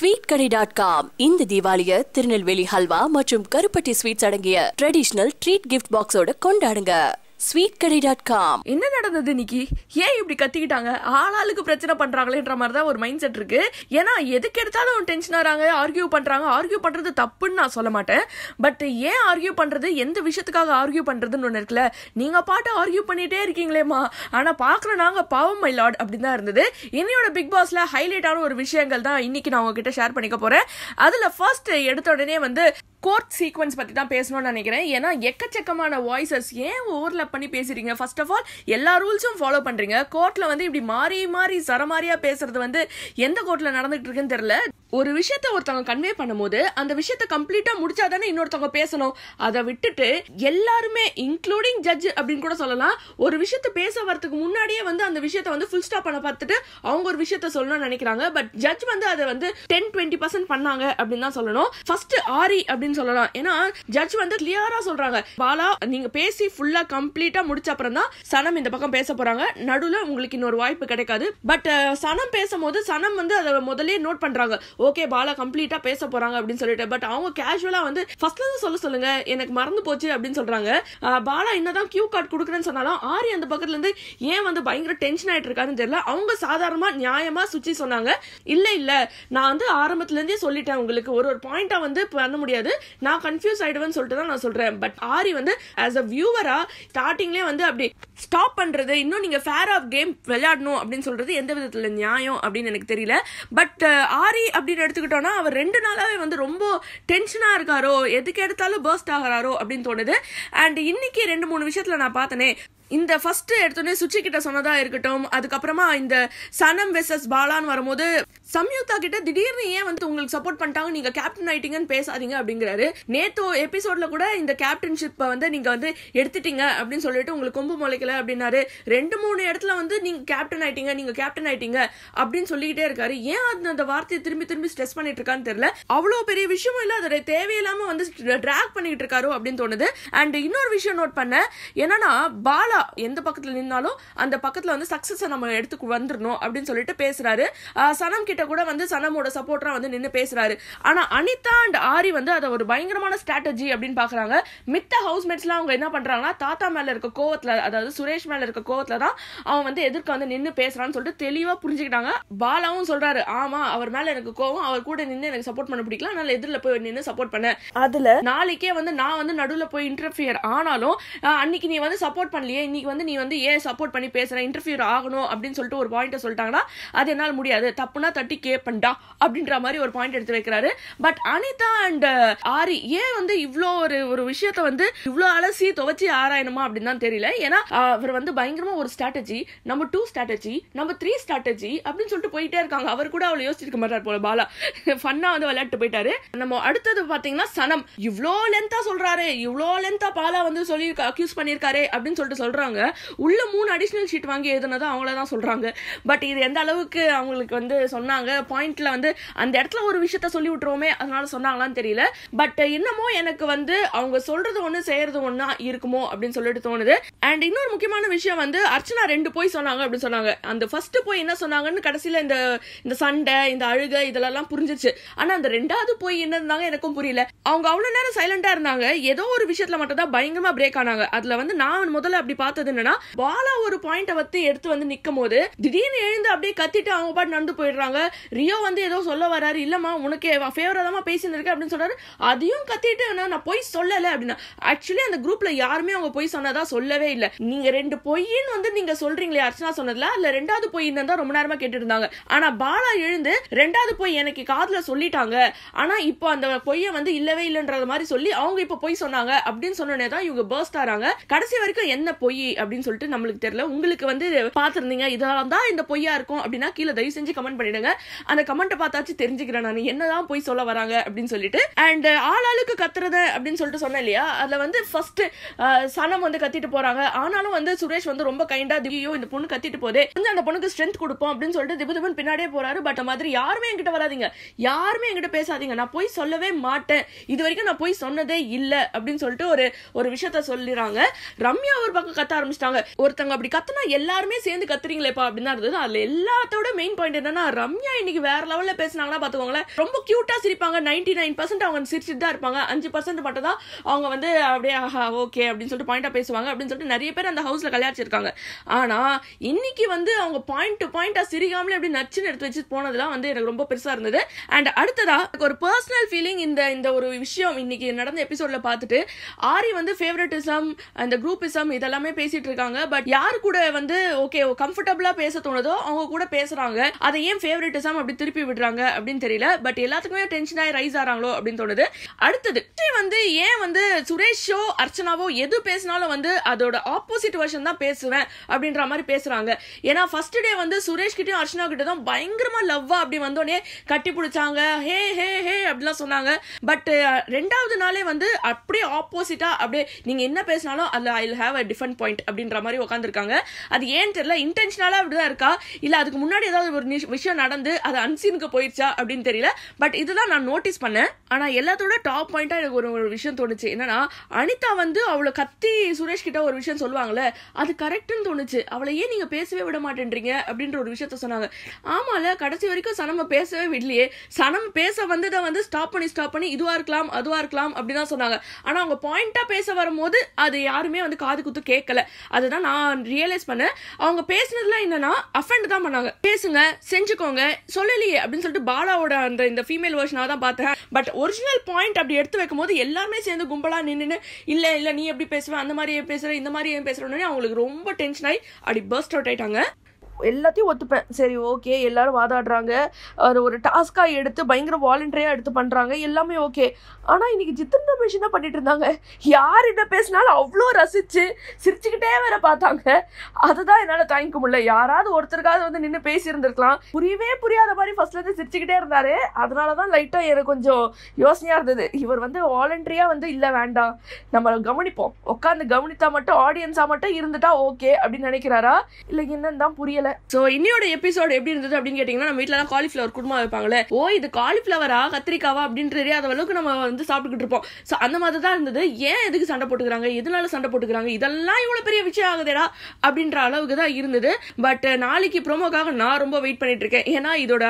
sweet கடை dot com இந்த தீபாவளிய திருநெல்வேலி ஹல்வா மற்றும் கருப்பட்டி ஸ்வீட்ஸ் அடங்கிய ட்ரெடிஷனல் ட்ரீட் கிஃப்ட் பாக்ஸோட கொண்டாடுங்க ஸ்வீட் கடை டாட் காம் என்ன நடந்தது இன்னைக்கு ஏன் இப்படி கத்திக்கிட்டாங்க ஆளாளுக்கு பிரச்சனை பண்றாங்களேன்ற மாதிரி தான் ஒரு மைண்ட் செட் இருக்கு ஏன்னா எதுக்கு எடுத்தாலும் டென்ஷன் ஆகிறாங்க ஆர்கியூ பண்றாங்க ஆர்கியூ பண்றது தப்புன்னு நான் சொல்ல மாட்டேன் பட் ஏன் ஆர்கியூ பண்றது எந்த விஷயத்துக்காக ஆர்கியூ பண்றதுன்னு ஒன்று இருக்குல்ல நீங்க பாட்டு ஆர்கியூ பண்ணிட்டே இருக்கீங்களேம்மா ஆனா பாக்குற நாங்க பாவம் மை லாட் அப்படின்னு தான் இருந்தது என்னையோட பிக் பாஸ்ல ஹைலைட்டான ஒரு விஷயங்கள் தான் இன்னைக்கு நான் உங்ககிட்ட ஷேர் பண்ணிக்க போறேன் அதுல ஃபர்ஸ்ட் எடுத்த உடனே வந்து கோர்ட் சீக்வன்ஸ் பற்றி தான் பேசணும்னு நினைக்கிறேன் ஏன்னா எக்கச்சக்கமான வாய்ஸஸ் ஏன் ஓவர்லப் பண்ணி பேசுறீங்க ஃபர்ஸ்ட் ஆஃப் ஆல் எல்லா ரூல்ஸும் ஃபாலோ பண்ணுறீங்க கோர்ட்டில் வந்து இப்படி மாறி மாறி சரமாரியாக பேசுறது வந்து எந்த கோர்ட்டில் நடந்துகிட்டு இருக்குன்னு தெரில ஒரு விஷயத்த ஒருத்தவங்க கன்வே பண்ணும்போது அந்த விஷயத்த கம்ப்ளீட்டா முடிச்சா தானே இன்னொருத்தவங்க பேசணும் அதை விட்டுட்டு எல்லாருமே இன்க்ளூடிங் ஜட்ஜ் அப்படின்னு கூட சொல்லலாம் ஒரு விஷயத்த பேச வரதுக்கு முன்னாடியே வந்து அந்த விஷயத்த வந்து ஃபுல் ஸ்டாப் பண்ண பார்த்துட்டு அவங்க ஒரு விஷயத்த சொல்லணும்னு நினைக்கிறாங்க பட் ஜட்ஜ் வந்து அதை வந்து டென் டுவெண்ட்டி பர்சன்ட் பண்ணாங்க அப்படின்னு தான் சொல்லணும் ஃபர்ஸ்ட் ஆரி அப்படின்னு அப்படின்னு சொல்லலாம் ஏன்னா ஜட்ஜ் வந்து கிளியரா சொல்றாங்க பாலா நீங்க பேசி ஃபுல்லா கம்ப்ளீட்டா முடிச்ச அப்புறம் தான் சனம் இந்த பக்கம் பேச போறாங்க நடுவுல உங்களுக்கு இன்னொரு வாய்ப்பு கிடைக்காது பட் சனம் பேசும்போது சனம் வந்து அதை முதலே நோட் பண்றாங்க ஓகே பாலா கம்ப்ளீட்டா பேச போறாங்க அப்படின்னு சொல்லிட்டு பட் அவங்க கேஷுவலா வந்து ஃபர்ஸ்ட்ல தான் சொல்ல சொல்லுங்க எனக்கு மறந்து போச்சு அப்படின்னு சொல்றாங்க பாலா என்னதான் கியூ கார்டு கொடுக்குறேன்னு சொன்னாலும் ஆரி அந்த பக்கத்துல இருந்து ஏன் வந்து பயங்கர டென்ஷன் ஆயிட்டு இருக்காருன்னு தெரியல அவங்க சாதாரணமா நியாயமா சுச்சி சொன்னாங்க இல்ல இல்ல நான் வந்து ஆரம்பத்துல இருந்தே சொல்லிட்டேன் உங்களுக்கு ஒரு ஒரு பாயிண்டா வந்து பண்ண முடியாது நான் கன்ஃபியூஸ் ஆயிடுவேன்னு சொல்லிட்டு தான் நான் சொல்றேன் பட் ஆரி வந்து ஆஸ் அ வியூவரா ஸ்டார்டிங்லேயே வந்து அப்படி ஸ்டாப் பண்றது இன்னும் நீங்க ஃபேர் ஆஃப் கேம் விளையாடணும் அப்படின்னு சொல்றது எந்த விதத்துல நியாயம் அப்படின்னு எனக்கு தெரியல பட் uh, ஆரி அப்படின்னு எடுத்துக்கிட்டோம்னா அவர் ரெண்டு நாளாவே வந்து ரொம்ப டென்ஷனா இருக்காரோ எதுக்கு எடுத்தாலும் பர்ஸ்ட் ஆகிறாரோ அப்படின்னு தோணுது அண்ட் இன்னைக்கு ரெண்டு மூணு விஷயத்துல நான் பார்த்தனே இந்த ஃபஸ்ட்டு எடுத்தோடனே சுச்சி கிட்ட சொன்னதா இருக்கட்டும் அதுக்கப்புறமா இந்த சனம் வெசஸ் பாலான்னு வரும்போது சம்யுக்தா கிட்ட திடீர்னு ஏன் வந்து உங்களுக்கு சப்போர்ட் பண்ணிட்டாங்க நீங்க கேப்டன் ஆயிட்டீங்கன்னு பேசாதீங்க அப்படிங்கிறாரு நேத்து எபிசோட்ல கூட இந்த கேப்டன்ஷிப்பை வந்து நீங்க வந்து எடுத்துட்டீங்க அப்படின்னு சொல்லிட்டு உங்களுக்கு கொம்பு முளைக்கல அப்படின்னாரு ரெண்டு மூணு இடத்துல வந்து நீங்க கேப்டன் ஆயிட்டீங்க நீங்க கேப்டன் ஆயிட்டீங்க அப்படின்னு சொல்லிக்கிட்டே இருக்காரு ஏன் அந்த வார்த்தையை திரும்பி திரும்பி ஸ்ட்ரெஸ் பண்ணிட்டு இருக்கான்னு தெரியல அவ்வளோ பெரிய விஷயமும் இல்லை அதோட தேவையில்லாம வந்து ட்ராக் பண்ணிட்டு இருக்காரு அப்படின்னு தோணுது அண்ட் இன்னொரு விஷயம் நோட் பண்ண என்னன்னா பாலா எந்த பக்கத்தில் நின்னாலும் அந்த பக்கத்தில் வந்து சக்ஸஸை நம்ம எடுத்து வந்துடணும் அப்படின்னு சொல்லிட்டு பேசுறாரு சனம் கிட்ட கூட வந்து சனமோட சப்போர்ட்டரா வந்து நின்று பேசுறாரு ஆனா அனிதா அண்ட் ஆரி வந்து அதை ஒரு பயங்கரமான ஸ்ட்ராட்டஜி அப்படின்னு பாக்குறாங்க மித்த ஹவுஸ்மேட்ஸ்லாம் அவங்க என்ன பண்றாங்கன்னா தாத்தா மேல இருக்க கோவத்துல அதாவது சுரேஷ் மேல இருக்க கோவத்துல தான் அவன் வந்து எதிர்க்க வந்து நின்று பேசுறான்னு சொல்லிட்டு தெளிவா புரிஞ்சுக்கிட்டாங்க பாலாவும் சொல்றாரு ஆமா அவர் மேல எனக்கு கோவம் அவர் கூட நின்று எனக்கு சப்போர்ட் பண்ண பிடிக்கல அதனால எதிரில் போய் நின்று சப்போர்ட் பண்ண அதுல நாளைக்கே வந்து நான் வந்து நடுவில் போய் இன்டர்ஃபியர் ஆனாலும் அன்னைக்கு நீ வந்து சப்போர்ட் பண்ணலையே இன்னைக்கு வந்து நீ வந்து ஏன் சப்போர்ட் பண்ணி பேசுற இன்டர்வியூர் ஆகணும் அப்படின்னு சொல்லிட்டு ஒரு பாயிண்ட் சொல்லிட்டாங்கன்னா அது என்னால் முடியாது தப்புனா தட்டி கேப்பண்டா அப்படின்ற மாதிரி ஒரு பாயிண்ட் எடுத்து வைக்கிறாரு but Anitha and uh, Aari ஏன் வந்து இவ்வளோ ஒரு ஒரு விஷயத்த வந்து இவ்வளோ அலசி துவச்சி ஆராயணுமா அப்படின்னு தான் தெரியல ஏன்னா அவர் வந்து பயங்கரமா ஒரு ஸ்ட்ராட்டஜி நம்ம டூ ஸ்ட்ராட்டஜி நம்ம த்ரீ ஸ்ட்ராட்டஜி அப்படின்னு சொல்லிட்டு போயிட்டே இருக்காங்க அவர் கூட அவ்வளோ யோசிச்சிருக்க மாட்டார் போல பாலா ஃபன்னா வந்து விளையாட்டு போயிட்டாரு நம்ம அடுத்தது பாத்தீங்கன்னா சனம் இவ்வளோ லென்த்தா சொல்றாரு இவ்வளோ லென்த்தா பாலா வந்து சொல்லி அக்யூஸ் பண்ணியிருக்காரு அப்படின்னு சொல்லிட்டு சொல்றாரு சொல்கிறாங்க உள்ள மூணு அடிஷ்னல் ஷீட் வாங்கி எழுதுனது அவங்கள தான் சொல்கிறாங்க பட் இது எந்த அளவுக்கு அவங்களுக்கு வந்து சொன்னாங்க பாயிண்டில் வந்து அந்த இடத்துல ஒரு விஷயத்த சொல்லி விட்டுருவோமே அதனால சொன்னாங்களான்னு தெரியல பட் இன்னமும் எனக்கு வந்து அவங்க சொல்கிறது ஒன்று செய்கிறது ஒன்றா இருக்குமோ அப்படின்னு சொல்லிட்டு தோணுது அண்ட் இன்னொரு முக்கியமான விஷயம் வந்து அர்ச்சனா ரெண்டு போய் சொன்னாங்க அப்படின்னு சொன்னாங்க அந்த ஃபர்ஸ்ட் போய் என்ன சொன்னாங்கன்னு கடைசியில் இந்த இந்த சண்டை இந்த அழுக இதெல்லாம் புரிஞ்சிச்சு ஆனா அந்த ரெண்டாவது போய் என்ன இருந்தாங்க எனக்கும் புரியல அவங்க அவ்வளோ நேரம் சைலண்டா இருந்தாங்க ஏதோ ஒரு விஷயத்துல மட்டும் தான் பயங்கரமாக பிரேக் ஆனாங்க அதுல வந்து நான் முதல்ல அப்படி பார்த்து பார்த்தது என்னன்னா பாலா ஒரு பாயிண்ட வந்து எடுத்து வந்து நிக்கும் போது திடீர்னு எழுந்து அப்படியே கத்திட்டு அவங்க பாட்டு நடந்து போயிடுறாங்க ரியோ வந்து ஏதோ சொல்ல வராரு இல்லம்மா உனக்கு ஃபேவரதமா பேசியிருந்திருக்கு அப்படின்னு சொல்றாரு அதையும் கத்திட்டு நான் போய் சொல்லல அப்படின்னா ஆக்சுவலி அந்த குரூப்ல யாருமே அவங்க போய் சொன்னதா சொல்லவே இல்லை நீங்க ரெண்டு பொய்ன்னு வந்து நீங்க சொல்றீங்களே அர்ச்சனா சொன்னதுல இல்ல ரெண்டாவது பொய்ன்னு தான் ரொம்ப நேரமா கேட்டு ஆனா பாலா எழுந்து ரெண்டாவது பொய் எனக்கு காதுல சொல்லிட்டாங்க ஆனா இப்போ அந்த பொய்ய வந்து இல்லவே இல்லைன்றது மாதிரி சொல்லி அவங்க இப்ப பொய் சொன்னாங்க அப்படின்னு சொன்னோடனே தான் இவங்க பர்ஸ்ட் ஆறாங்க கடைசி வரைக்கும் என்ன பொய் பொய் அப்படின்னு சொல்லிட்டு நம்மளுக்கு தெரியல உங்களுக்கு வந்து பார்த்துருந்தீங்க இதெல்லாம் தான் இந்த பொய்யா இருக்கும் அப்படின்னா கீழே தயவு செஞ்சு கமெண்ட் பண்ணிடுங்க அந்த கமெண்ட்டை பார்த்தாச்சு தெரிஞ்சுக்கிறேன் நான் என்னதான் பொய் சொல்ல வராங்க அப்படின்னு சொல்லிட்டு அண்ட் ஆளாளுக்கு கத்துறது அப்படின்னு சொல்லிட்டு சொன்னேன் இல்லையா அதில் வந்து ஃபர்ஸ்ட் சனம் வந்து கத்திட்டு போறாங்க ஆனாலும் வந்து சுரேஷ் வந்து ரொம்ப கைண்டா திவியோ இந்த பொண்ணு கத்திட்டு போதே வந்து அந்த பொண்ணுக்கு ஸ்ட்ரென்த் கொடுப்போம் அப்படின்னு சொல்லிட்டு திபு பின்னாடியே போறாரு பட் மாதிரி யாருமே என்கிட்ட வராதிங்க யாருமே என்கிட்ட பேசாதீங்க நான் போய் சொல்லவே மாட்டேன் இது வரைக்கும் நான் போய் சொன்னதே இல்லை அப்படின்னு சொல்லிட்டு ஒரு ஒரு விஷயத்த சொல்லிடுறாங்க ரம்யா ஒரு பக்கம் கத்த ஆரம்பிச்சிட்டாங்க ஒருத்தவங்க அப்படி கத்துனா எல்லாருமே சேர்ந்து கத்துறீங்களேப்பா அப்படின்னு இருந்தது அதுல எல்லாத்தோட மெயின் பாயிண்ட் என்னன்னா ரம்யா இன்னைக்கு வேற லெவல்ல பேசினாங்கன்னா பாத்துக்கோங்களேன் ரொம்ப கியூட்டா சிரிப்பாங்க நைன்டி நைன் பர்சன்ட் அவங்க சிரிச்சுட்டு தான் இருப்பாங்க அஞ்சு பர்சன்ட் மட்டும் தான் அவங்க வந்து அப்படியே ஆஹா ஓகே அப்படின்னு சொல்லிட்டு பாயிண்டா பேசுவாங்க அப்படின்னு சொல்லிட்டு நிறைய பேர் அந்த ஹவுஸ்ல கல்யாணிச்சிருக்காங்க ஆனா இன்னைக்கு வந்து அவங்க பாயிண்ட் டு பாயிண்டா சிரிக்காமலே அப்படி நச்சுன்னு எடுத்து வச்சு போனதுலாம் வந்து எனக்கு ரொம்ப பெருசா இருந்தது அண்ட் அடுத்ததா ஒரு பர்சனல் ஃபீலிங் இந்த இந்த ஒரு விஷயம் இன்னைக்கு நடந்த எபிசோட்ல பார்த்துட்டு ஆரி வந்து ஃபேவரட்டிசம் அந்த குரூப்பிசம் இதெல்லாமே எல்லாருமே பேசிட்டு இருக்காங்க பட் யாரு கூட வந்து ஓகே கம்ஃபர்டபுளா பேச தோணுதோ அவங்க கூட பேசுறாங்க அதை ஏன் ஃபேவரட்டிசம் அப்படி திருப்பி விடுறாங்க அப்படின்னு தெரியல பட் எல்லாத்துக்குமே டென்ஷன் ஆகி ரைஸ் ஆறாங்களோ அப்படின்னு தோணுது அடுத்தது வந்து ஏன் வந்து சுரேஷோ அர்ச்சனாவோ எது பேசினாலும் வந்து அதோட ஆப்போசிட் வருஷன் தான் பேசுவேன் அப்படின்ற மாதிரி பேசுறாங்க ஏன்னா ஃபர்ஸ்ட் டே வந்து சுரேஷ் கிட்டயும் அர்ச்சனா கிட்ட தான் பயங்கரமா லவ்வா அப்படி வந்தோடனே கட்டி பிடிச்சாங்க ஹே ஹே ஹே அப்படிலாம் சொன்னாங்க பட் ரெண்டாவது நாளே வந்து அப்படியே ஆப்போசிட்டா அப்படியே நீங்க என்ன பேசினாலும் அதுல ஐ ஹாவ் அ பாயிண்ட் அப்படின்ற மாதிரி உட்காந்துருக்காங்க அது ஏன் தெரியல இன்டென்ஷனலாக அப்படிதான் இருக்கா இல்லை அதுக்கு முன்னாடி ஏதாவது ஒரு விஷயம் நடந்து அது அன்சீனுக்கு போயிடுச்சா அப்படின்னு தெரியல பட் இதுதான் நான் நோட்டீஸ் பண்ணேன் ஆனால் எல்லாத்தோட டாப் பாயிண்ட்டாக எனக்கு ஒரு ஒரு விஷயம் தோணுச்சு என்னன்னா அனிதா வந்து அவளை கத்தி சுரேஷ் கிட்ட ஒரு விஷயம் சொல்லுவாங்கல்ல அது கரெக்டுன்னு தோணுச்சு அவளை ஏன் நீங்கள் பேசவே விட மாட்டேன்றீங்க அப்படின்ற ஒரு விஷயத்த சொன்னாங்க ஆமால கடைசி வரைக்கும் சனம பேசவே விடலையே சனம் பேச வந்ததை வந்து ஸ்டாப் பண்ணி ஸ்டாப் பண்ணி இதுவாக இருக்கலாம் அதுவாக இருக்கலாம் அப்படின்னு தான் சொன்னாங்க ஆனால் அவங்க பாயிண்டாக பேச வரும்போது அது யாருமே வந்து காது குத்து கேட்க கேட்கல அதுதான் நான் ரியலைஸ் பண்ணேன் அவங்க பேசுனதுலாம் என்னன்னா அஃபெண்ட் தான் பண்ணாங்க பேசுங்க செஞ்சுக்கோங்க சொல்லலையே அப்படின்னு சொல்லிட்டு பாலாவோட அந்த இந்த ஃபீமேல் வேர்ஷனாக தான் பார்த்தேன் பட் ஒரிஜினல் பாயிண்ட் அப்படி எடுத்து வைக்கும் எல்லாமே சேர்ந்து கும்பலாக நின்றுன்னு இல்லை இல்லை நீ எப்படி பேசுவேன் அந்த மாதிரி பேசுகிற இந்த மாதிரி ஏன் பேசுகிறோன்னு அவங்களுக்கு ரொம்ப டென்ஷன் ஆகி அப்படி பர்ஸ்ட் அவுட் ஆயிட்டாங்க எல்லாத்தையும் ஒத்துப்பேன் சரி ஓகே எல்லாரும் வாதாடுறாங்க அது ஒரு டாஸ்க்காக எடுத்து பயங்கர வாலண்டரியாக எடுத்து பண்ணுறாங்க எல்லாமே ஓகே ஆனால் இன்றைக்கி ஜித்தன் ரமேஷ் என்ன பண்ணிட்டு இருந்தாங்க யார் என்ன பேசினாலும் அவ்வளோ ரசித்து சிரிச்சுக்கிட்டே வேற பார்த்தாங்க அதுதான் என்னால் தாங்கிக்க முடியல யாராவது ஒருத்தருக்காவது வந்து நின்று பேசியிருந்திருக்கலாம் புரியவே புரியாத மாதிரி ஃபஸ்ட்லேருந்து சிரிச்சுக்கிட்டே இருந்தார் அதனால தான் லைட்டாக எனக்கு கொஞ்சம் யோசனையாக இருந்தது இவர் வந்து வாலண்டரியாக வந்து இல்லை வேண்டாம் நம்ம கவனிப்போம் உட்காந்து கவனித்தா மட்டும் ஆடியன்ஸாக மட்டும் இருந்துட்டா ஓகே அப்படின்னு நினைக்கிறாரா இல்லை என்னன்னு தான் புரியலை சொல்றேன் ஸோ இன்னையோட எபிசோடு எப்படி இருந்தது அப்படின்னு கேட்டீங்கன்னா நம்ம எல்லாம் காலிஃபிளவர் குடும்பமா வைப்பாங்களே ஓ இது காலிஃபிளவரா கத்திரிக்காவா அப்படின்ற தெரியாத அளவுக்கு நம்ம வந்து சாப்பிட்டுக்கிட்டு இருப்போம் ஸோ அந்த மாதிரி தான் இருந்தது ஏன் எதுக்கு சண்டை போட்டுக்கிறாங்க எதனால சண்டை போட்டுக்கிறாங்க இதெல்லாம் இவ்வளோ பெரிய விஷயம் ஆகுதேடா அப்படின்ற அளவுக்கு தான் இருந்தது பட் நாளைக்கு ப்ரோமோக்காக நான் ரொம்ப வெயிட் பண்ணிட்டு இருக்கேன் ஏன்னா இதோட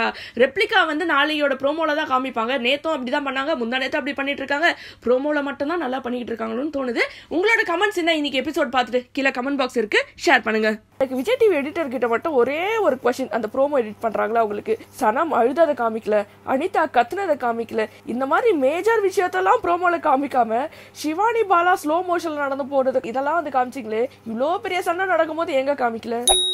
ரெப்ளிகா வந்து நாளையோட ப்ரோமோல தான் காமிப்பாங்க நேத்தும் அப்படி தான் பண்ணாங்க முந்தா நேத்து அப்படி பண்ணிட்டு இருக்காங்க ப்ரோமோல மட்டும் தான் நல்லா பண்ணிக்கிட்டு இருக்காங்களோன்னு தோணுது உங்களோட கமெண்ட்ஸ் என்ன இன்னைக்கு எபிசோட் பார்த்துட்டு கீழே கமெண்ட் பாக்ஸ் இருக்கு ஷேர் பண்ணுங்க விஜய் டிவி எடிட்டர் கிட்ட மட்டும் கேட்ட ஒரே ஒரு கொஷின் அந்த ப்ரோமோ எடிட் பண்றாங்களா அவங்களுக்கு சனம் அழுதாத காமிக்கல அனிதா கத்துனதை காமிக்கல இந்த மாதிரி மேஜர் விஷயத்தெல்லாம் ப்ரோமோல காமிக்காம சிவானி பாலா ஸ்லோ மோஷன்ல நடந்து போடுறது இதெல்லாம் வந்து காமிச்சிங்களே இவ்வளோ பெரிய சண்டை நடக்கும் போது எங்க காமிக்கல